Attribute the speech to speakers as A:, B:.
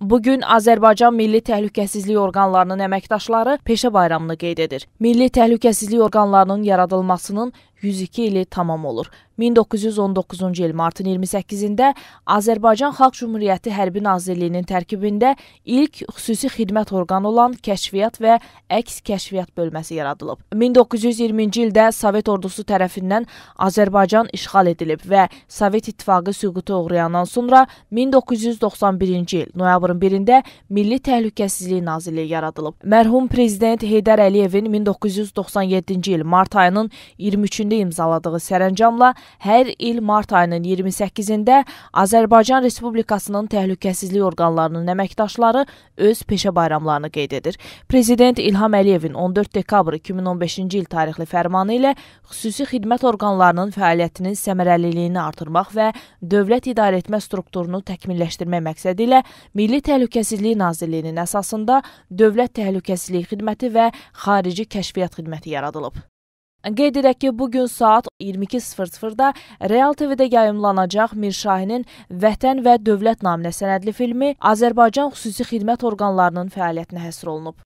A: Bugün Azərbaycan Milli Təhlükəsizlik Orqanlarının əməkdaşları Peşə bayramını qeyd edir. Milli Təhlükəsizlik Orqanlarının yaradılmasının 102 ili tamam olur. 1919-cu il martın 28-də Azərbaycan Xalq Cümhuriyyəti Hərbi Nazirliyinin tərkibində ilk xüsusi xidmət orqanı olan Kəşfiyyat və Əks Kəşfiyyat bölməsi yaradılıb. 1920-ci ildə Sovet ordusu tərəfindən Azərbaycan işğal edilib və Sovet İttifaqı süquta uğrayandan sonra 1991-ci il noyabrın 1-də Milli Təhlükəsizlik Nazirliyi yaradılıb. Mərhum prezident Heydər Əliyevin 1997-ci il mart ayının 23 Nazirliyində imzaladığı sərəncamla hər il mart ayının 28-də Azərbaycan Respublikasının təhlükəsizlik orqanlarının əməkdaşları öz peşə bayramlarını qeyd edir. Prezident İlham Əliyevin 14 dekabr 2015-ci il tarixli fərmanı ilə xüsusi xidmət orqanlarının fəaliyyətinin səmərəliliyini artırmaq və dövlət idarəetmə strukturunu təkmilləşdirmək məqsədi ilə Milli Təhlükəsizlik Nazirliyinin əsasında Dövlət Təhlükəsizlik Xidməti və Xarici Kəşfiyyat Xidməti yaradılıb. Qeyd edək ki, bu gün saat 22:00-da Real TV-də yayımlanacaq Mirşahinin Vətən və Dövlət naminə sənədli filmi Azərbaycan xüsusi xidmət orqanlarının fəaliyyətinə həsr olunub.